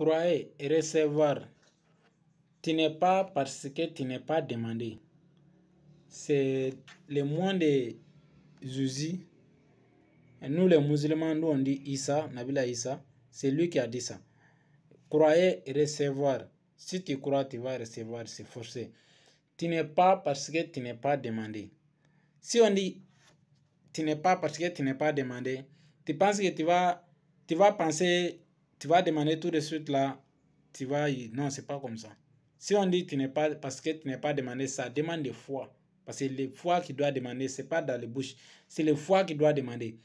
Croyez et recevoir. Tu n'es pas parce que tu n'es pas demandé. C'est le moins de Zuzi. nous, les musulmans, nous, on dit Issa, Nabila Issa. C'est lui qui a dit ça. Croyez et recevoir. Si tu crois, tu vas recevoir, c'est forcé. Tu n'es pas parce que tu n'es pas demandé. Si on dit tu n'es pas parce que tu n'es pas demandé, tu penses que tu vas, tu vas penser tu vas demander tout de suite là, tu vas non, c'est pas comme ça. Si on dit tu n'es pas parce que tu n'es pas demandé ça, demande des fois. Parce que les fois qui doit demander, c'est pas dans les bouches, c'est les fois qui doit demander.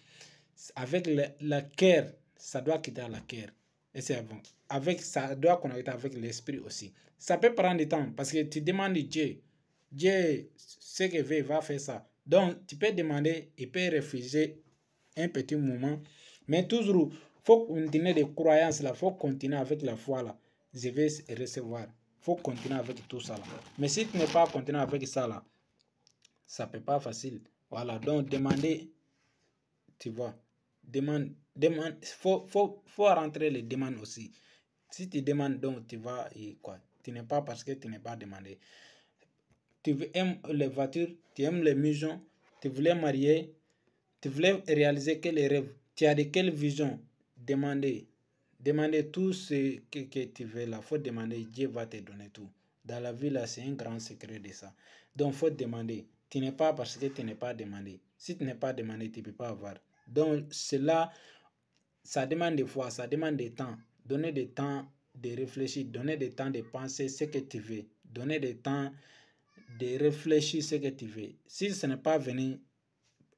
Avec le, la cœur, ça doit quitter la cœur. Et c'est avant. Avec ça doit connecter avec l'esprit aussi. Ça peut prendre du temps parce que tu demandes Dieu. Dieu, ce que veut, va faire ça. Donc, tu peux demander et peut refuser un petit moment. Mais toujours, faut continuer des croyances là, faut continuer avec la foi là. Je vais recevoir. Faut continuer avec tout ça là. Mais si tu n'es pas continué avec ça là, ça peut pas facile. Voilà, donc demander, tu vois, demande, demande, faut, faut, rentrer les demandes aussi. Si tu demandes, donc tu vas et quoi. Tu n'es pas parce que tu n'es pas demandé. Tu aimes les voitures, tu aimes les maisons, tu voulais marier, tu voulais réaliser quel rêves, tu as de quelle visions, Demander. Demander tout ce que, tu veux là. faut demander. Dieu va te donner tout. Dans la vie, là, c'est un grand secret de ça. Donc, faut demander. Tu n'es pas parce que tu n'es pas demandé. Si tu n'es pas demandé, tu ne peux pas avoir. Donc, cela, ça demande des fois, ça demande des temps. Donner des temps de réfléchir, donner des temps de penser ce que tu veux. Donner des temps de réfléchir ce que tu veux. Si ce n'est pas venu,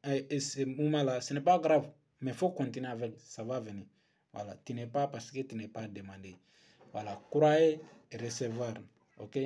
euh, et ce moment-là, ce n'est pas grave. Mais faut continuer avec, ça va venir. Voilà, tu n'es pas parce que tu n'es pas demandé. Voilà, croyez et recevoir. OK